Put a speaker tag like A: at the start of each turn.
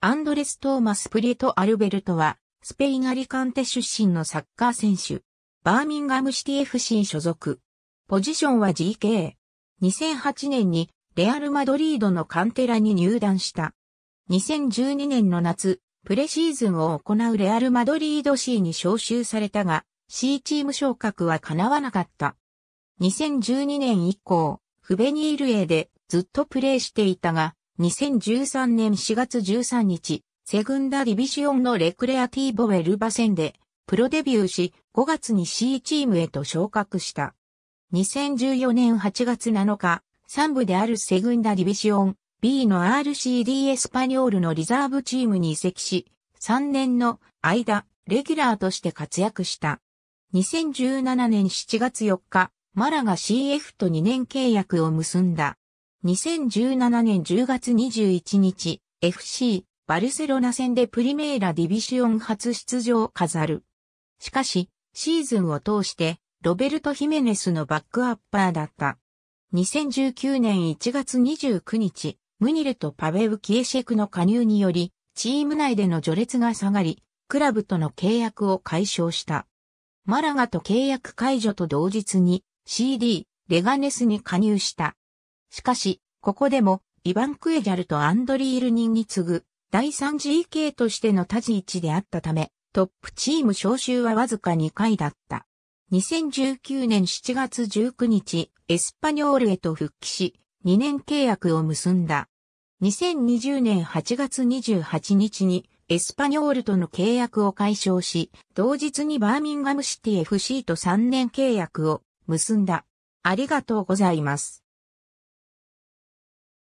A: アンドレス・トーマス・プリト・アルベルトは、スペインアリカンテ出身のサッ
B: カー選手、バーミンガムシティ FC 所属。ポジションは GK。2008年にレアル・マドリードのカンテラに入団した。2012年の夏、プレシーズンを行うレアル・マドリード C に招集されたが、C チーム昇格は叶わなかった。2012年以降、フベニール A でずっとプレーしていたが、2013年4月13日、セグンダリビシオンのレクレアティーボウェルバ戦で、プロデビューし、5月に C チームへと昇格した。2014年8月7日、3部であるセグンダディビシオン B の RCD エスパニョールのリザーブチームに移籍し、3年の間、レギュラーとして活躍した。2017年7月4日、マラが CF と2年契約を結んだ。2017年10月21日、FC、バルセロナ戦でプリメーラディビシオン初出場を飾る。しかし、シーズンを通して、ロベルト・ヒメネスのバックアッパーだった。2019年1月29日、ムニレとパベウ・キエシェクの加入により、チーム内での序列が下がり、クラブとの契約を解消した。マラガと契約解除と同日に CD、レガネスに加入した。しかし、ここでも、イヴァン・クエギャルとアンドリール人に次ぐ、第 3GK としての立ち一であったため、トップチーム招集はわずか2回だった。2019年7月19日、エスパニョールへと復帰し、2年契約を結んだ。2020年8月28日に、エスパニョールとの契約を解消し、同日にバーミン
A: ガムシティ FC と3年契約を結んだ。ありがとうございます。